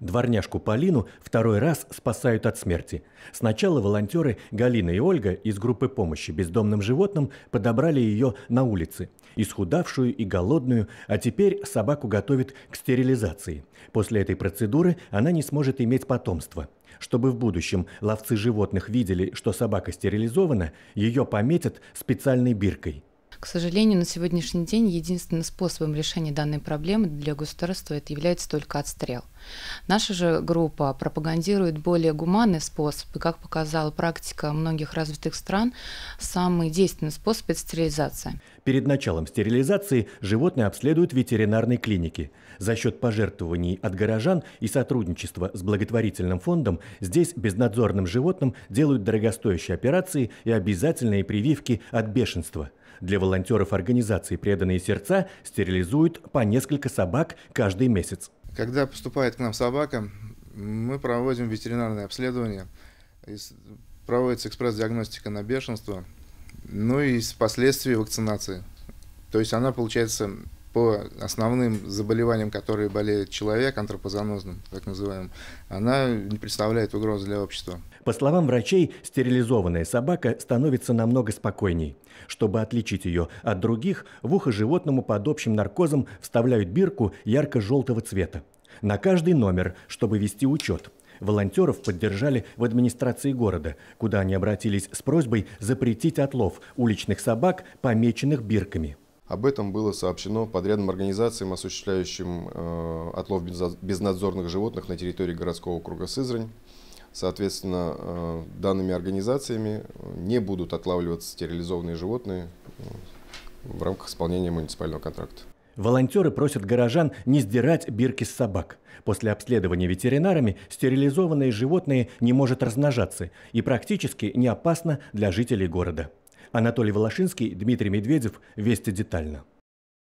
Дворняжку Полину второй раз спасают от смерти. Сначала волонтеры Галина и Ольга из группы помощи бездомным животным подобрали ее на улице. Исхудавшую и голодную, а теперь собаку готовят к стерилизации. После этой процедуры она не сможет иметь потомство. Чтобы в будущем ловцы животных видели, что собака стерилизована, ее пометят специальной биркой. К сожалению, на сегодняшний день единственным способом решения данной проблемы для государства это является только отстрел – Наша же группа пропагандирует более гуманный способ, и, как показала практика многих развитых стран, самый действенный способ – это стерилизация. Перед началом стерилизации животные обследуют в ветеринарной клинике. За счет пожертвований от горожан и сотрудничества с благотворительным фондом здесь безнадзорным животным делают дорогостоящие операции и обязательные прививки от бешенства. Для волонтеров организации «Преданные сердца» стерилизуют по несколько собак каждый месяц. Когда поступает к нам собака, мы проводим ветеринарное обследование, проводится экспресс-диагностика на бешенство, ну и впоследствии вакцинации. То есть она, получается, по основным заболеваниям, которые болеет человек, антропозонозным, так называемым, она не представляет угрозы для общества. По словам врачей, стерилизованная собака становится намного спокойней. Чтобы отличить ее от других, в ухо животному под общим наркозом вставляют бирку ярко-желтого цвета. На каждый номер, чтобы вести учет. Волонтеров поддержали в администрации города, куда они обратились с просьбой запретить отлов уличных собак, помеченных бирками. Об этом было сообщено подрядным организациям, осуществляющим э, отлов безнадзорных животных на территории городского округа Сызрань. Соответственно, э, данными организациями не будут отлавливаться стерилизованные животные ну, в рамках исполнения муниципального контракта. Волонтеры просят горожан не сдирать бирки с собак. После обследования ветеринарами стерилизованные животные не может размножаться и практически не опасно для жителей города. Анатолий Волошинский, Дмитрий Медведев. Вести детально.